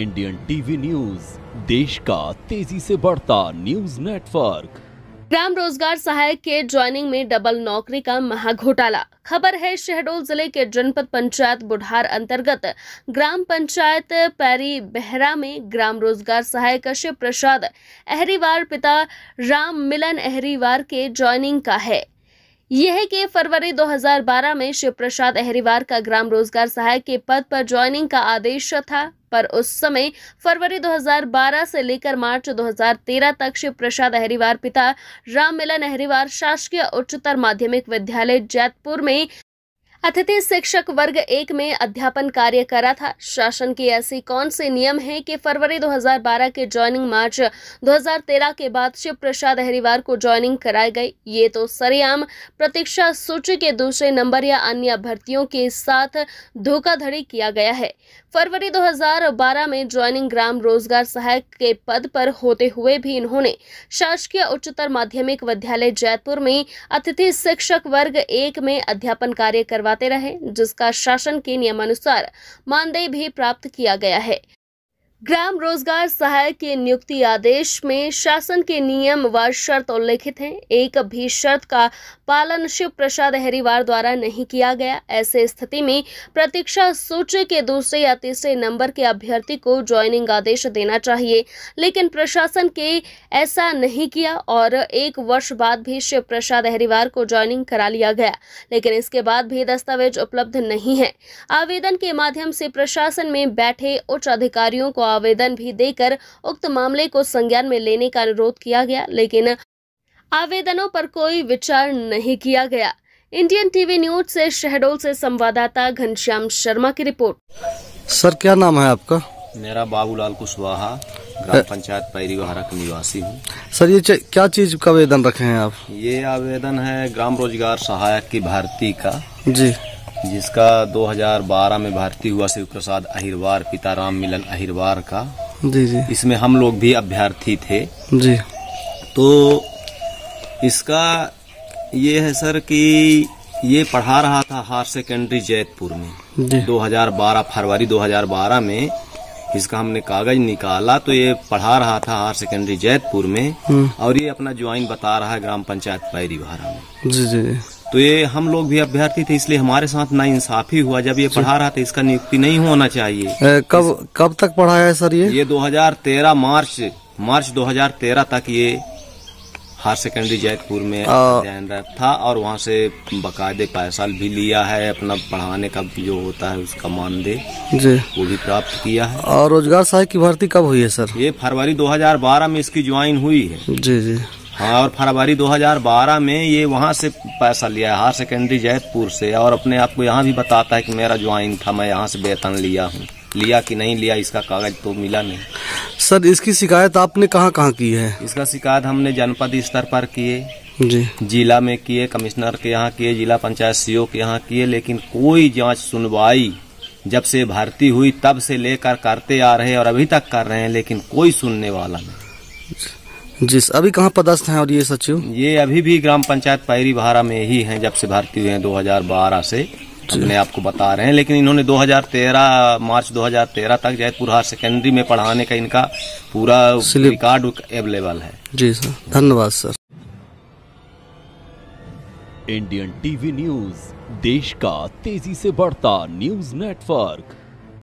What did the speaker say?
Indian TV news देश का तेजी से बढ़ता न्यूज नेटवर्क ग्राम रोजगार सहायक के ज्वाइनिंग में डबल नौकरी का महा घोटाला खबर है शहडोल जिले के जनपद पंचायत बुढ़ार अंतर्गत ग्राम पंचायत पैरी बहरा में ग्राम रोजगार सहायक शिव प्रसाद अहरीवार पिता राम मिलन अहरीवार के ज्वाइनिंग का है यह है कि फरवरी 2012 में शिव प्रसाद अहरीवार का ग्राम रोजगार सहायक के पद पर ज्वाइनिंग का आदेश था पर उस समय फरवरी 2012 से लेकर मार्च 2013 तक शिव प्रसाद अहरीवार पिता राम मिलन अहरीवार शासकीय उच्चतर माध्यमिक विद्यालय जैतपुर में अतिथि शिक्षक वर्ग एक में अध्यापन कार्य करा था शासन के ऐसे कौन से नियम हैं कि फरवरी 2012 के ज्वाइनिंग मार्च 2013 के बाद शिव प्रसाद हरिवार को ज्वाइनिंग कराई गई ये तो सरेआम प्रतीक्षा सूची के दूसरे नंबर या अन्य भर्तियों के साथ धोखाधड़ी किया गया है फरवरी 2012 में ज्वाइनिंग ग्राम रोजगार सहायक के पद पर होते हुए भी इन्होंने शासकीय उच्चतर माध्यमिक विद्यालय जयपुर में अतिथि शिक्षक वर्ग एक में अध्यापन कार्य करवा चलाते रहे जिसका शासन के नियमानुसार मानदेय भी प्राप्त किया गया है ग्राम रोजगार सहायक के नियुक्ति आदेश में शासन के नियम व शर्त उल्लेखित हैं एक भी शर्त का पालन शिव प्रसाद हरिवार द्वारा नहीं किया गया ऐसे स्थिति में प्रतीक्षा सूची के दूसरे या तीसरे नंबर के अभ्यर्थी को ज्वाइनिंग आदेश देना चाहिए लेकिन प्रशासन के ऐसा नहीं किया और एक वर्ष बाद भी शिव प्रसाद हरिवार को ज्वाइनिंग करा लिया गया लेकिन इसके बाद भी दस्तावेज उपलब्ध नहीं है आवेदन के माध्यम से प्रशासन में बैठे उच्च अधिकारियों को आवेदन भी देकर उक्त मामले को संज्ञान में लेने का अनुरोध किया गया लेकिन आवेदनों पर कोई विचार नहीं किया गया इंडियन टीवी न्यूज से शहडोल से संवाददाता घनश्याम शर्मा की रिपोर्ट सर क्या नाम है आपका मेरा बाबूलाल कुशवाहा ग्राम पंचायत पैरीवाहरा का निवासी हूँ सर ये क्या चीज का आवेदन रखे हैं आप ये आवेदन है ग्राम रोजगार सहायक की भर्ती का जी जिसका 2012 में भर्ती हुआ शिव प्रसाद अहिरवार पिता राम मिलन अहिरवार का जी जी इसमें हम लोग भी अभ्यर्थी थे जी तो इसका ये है सर कि ये पढ़ा रहा था हायर सेकेंडरी जैतपुर में 2012 फरवरी 2012 में इसका हमने कागज निकाला तो ये पढ़ा रहा था हायर सेकेंडरी जैतपुर में हम्म। और ये अपना ज्वाइन बता रहा है ग्राम पंचायत पैरी में जी जी तो ये हम लोग भी अभ्यर्थी थे इसलिए हमारे साथ ना इंसाफी हुआ जब ये पढ़ा रहा था इसका नियुक्ति नहीं होना चाहिए ए, कब कब तक पढ़ाया है सर ये ये 2013 मार्च मार्च 2013 तक ये हायर सेकेंडरी जैतपुर में अध्ययनरत था और वहाँ से बकायदे पैसा भी लिया है अपना पढ़ाने का जो होता है उसका मानदेय वो भी प्राप्त किया है और रोजगार सहायक की भर्ती कब हुई है सर ये फरवरी 2012 में इसकी ज्वाइन हुई है जी जी हाँ और फरवरी 2012 में ये वहाँ से पैसा लिया है हायर सेकेंडरी जैतपुर से और अपने आप को यहाँ भी बताता है कि मेरा ज्वाइन था मैं यहाँ से वेतन लिया हूँ लिया कि नहीं लिया इसका कागज तो मिला नहीं सर इसकी शिकायत आपने कहाँ कहाँ की है इसका शिकायत हमने जनपद स्तर पर किए जी जिला में किए कमिश्नर के यहाँ किए जिला पंचायत सी के यहाँ किए लेकिन कोई जाँच सुनवाई जब से भर्ती हुई तब से लेकर करते आ रहे और अभी तक कर रहे हैं लेकिन कोई सुनने वाला नहीं जी अभी कहाँ पदस्थ हैं और ये सचिव ये अभी भी ग्राम पंचायत पैरी भारा में ही हैं जब से भर्ती हुए हैं 2012 से अपने आपको बता रहे हैं लेकिन इन्होंने 2013 मार्च 2013 तक जयपुर हायर सेकेंडरी में पढ़ाने का इनका पूरा रिकॉर्ड अवेलेबल है जी सर धन्यवाद सर इंडियन टीवी न्यूज देश का तेजी से बढ़ता न्यूज नेटवर्क